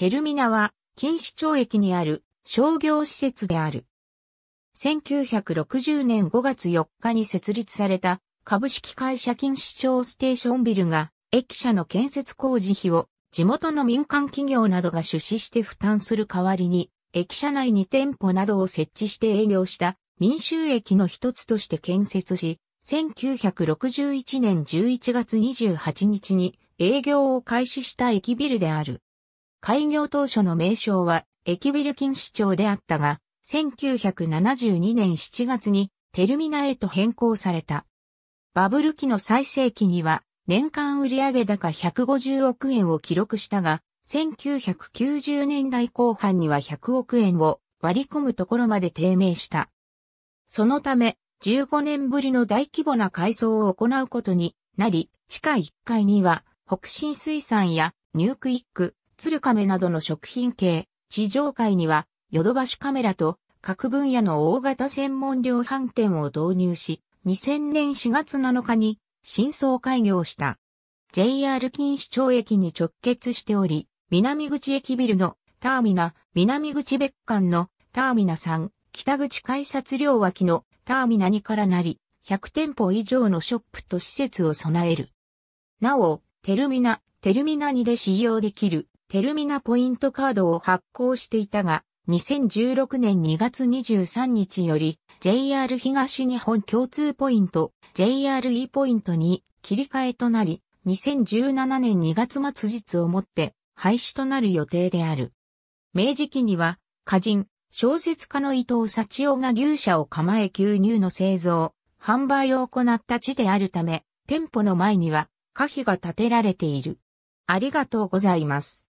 テルミナは、錦糸町駅にある商業施設である。1960年5月4日に設立された株式会社錦糸町ステーションビルが駅舎の建設工事費を地元の民間企業などが出資して負担する代わりに駅舎内に店舗などを設置して営業した民衆駅の一つとして建設し、1961年11月28日に営業を開始した駅ビルである。開業当初の名称は、駅ビル金市町であったが、1972年7月にテルミナへと変更された。バブル期の最盛期には、年間売上高150億円を記録したが、1990年代後半には100億円を割り込むところまで低迷した。そのため、15年ぶりの大規模な改装を行うことになり、地下1階には北進水産やニュークイック、鶴亀などの食品系、地上界には、ヨドバシカメラと各分野の大型専門量販店を導入し、2000年4月7日に新装開業した。JR 錦糸町駅に直結しており、南口駅ビルのターミナ、南口別館のターミナ3、北口改札両脇のターミナ2からなり、100店舗以上のショップと施設を備える。なお、テルミナ、テルミナ2で使用できるテルミナポイントカードを発行していたが、2016年2月23日より JR 東日本共通ポイント JRE ポイントに切り替えとなり、2017年2月末日をもって廃止となる予定である。明治期には、歌人、小説家の伊藤幸男が牛舎を構え牛乳の製造、販売を行った地であるため、店舗の前には、可否が建てられている。ありがとうございます。